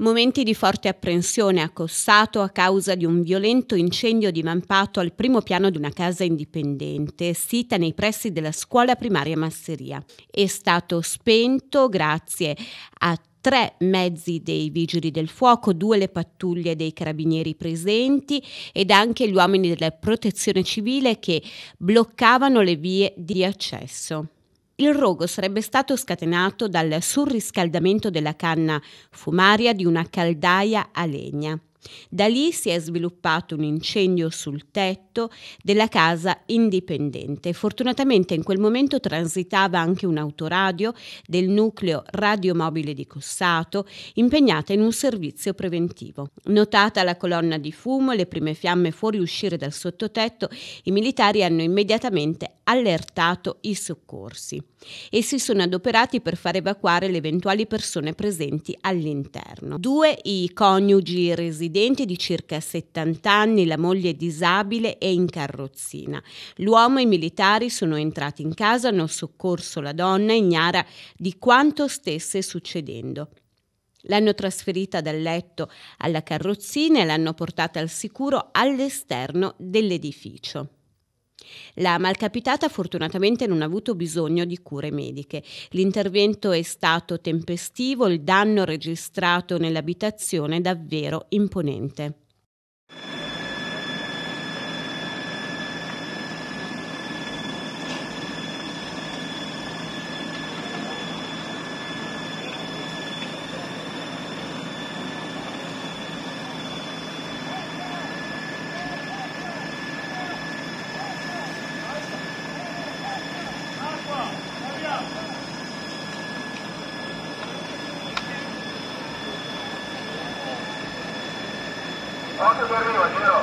Momenti di forte apprensione a Cossato a causa di un violento incendio dimampato al primo piano di una casa indipendente sita nei pressi della scuola primaria Masseria. È stato spento grazie a tre mezzi dei vigili del fuoco, due le pattuglie dei carabinieri presenti ed anche gli uomini della protezione civile che bloccavano le vie di accesso il rogo sarebbe stato scatenato dal surriscaldamento della canna fumaria di una caldaia a legna. Da lì si è sviluppato un incendio sul tetto della casa indipendente. Fortunatamente in quel momento transitava anche un autoradio del nucleo radiomobile di Cossato, impegnata in un servizio preventivo. Notata la colonna di fumo e le prime fiamme fuoriuscire dal sottotetto, i militari hanno immediatamente allertato i soccorsi e si sono adoperati per far evacuare le eventuali persone presenti all'interno. Due i coniugi residenti stridente di circa 70 anni, la moglie è disabile e in carrozzina. L'uomo e i militari sono entrati in casa, hanno soccorso la donna ignara di quanto stesse succedendo. L'hanno trasferita dal letto alla carrozzina e l'hanno portata al sicuro all'esterno dell'edificio. La malcapitata fortunatamente non ha avuto bisogno di cure mediche. L'intervento è stato tempestivo, il danno registrato nell'abitazione davvero imponente. hacia arriba,